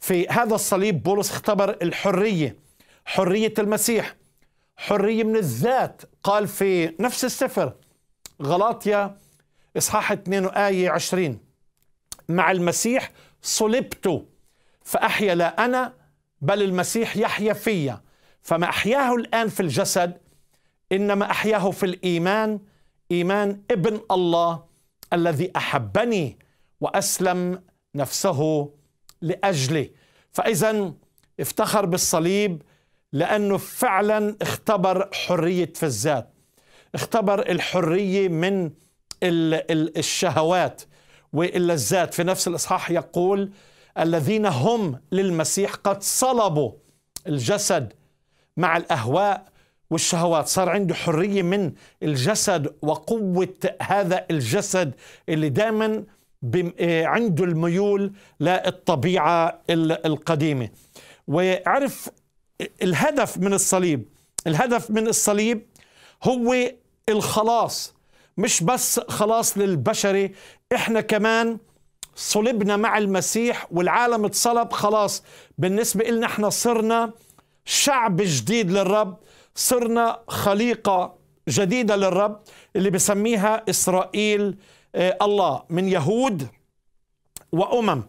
في هذا الصليب بولس اختبر الحرية حرية المسيح حرية من الذات قال في نفس السفر غلاطيا إصحاح 2 آية 20 مع المسيح صلبت فأحيا لا أنا بل المسيح يحيا فيا فما أحياه الآن في الجسد إنما أحياه في الإيمان إيمان ابن الله الذي أحبني وأسلم نفسه لاجلي فاذا افتخر بالصليب لانه فعلا اختبر حريه في الذات اختبر الحريه من الشهوات واللذات في نفس الاصحاح يقول الذين هم للمسيح قد صلبوا الجسد مع الاهواء والشهوات صار عنده حريه من الجسد وقوه هذا الجسد اللي دائما آه، عنده الميول للطبيعة القديمة وعرف الهدف من الصليب الهدف من الصليب هو الخلاص مش بس خلاص للبشري احنا كمان صلبنا مع المسيح والعالم اتصلب خلاص بالنسبة لنا احنا صرنا شعب جديد للرب صرنا خليقة جديدة للرب اللي بسميها إسرائيل آه، الله من يهود وامم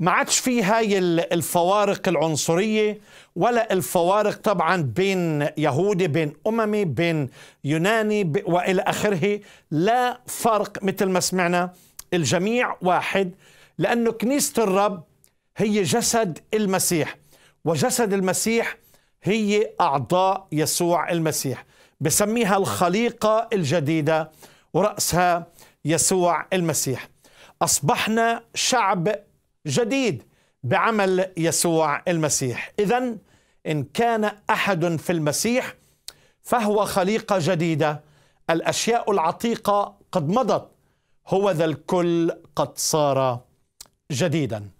ما عادش في هاي الفوارق العنصرية ولا الفوارق طبعا بين يهودي بين أممي بين يوناني وإلى آخره لا فرق مثل ما سمعنا الجميع واحد لأنه كنيسة الرب هي جسد المسيح وجسد المسيح هي أعضاء يسوع المسيح بسميها الخليقة الجديدة ورأسها يسوع المسيح اصبحنا شعب جديد بعمل يسوع المسيح اذا ان كان احد في المسيح فهو خليقه جديده الاشياء العتيقه قد مضت هو ذا الكل قد صار جديدا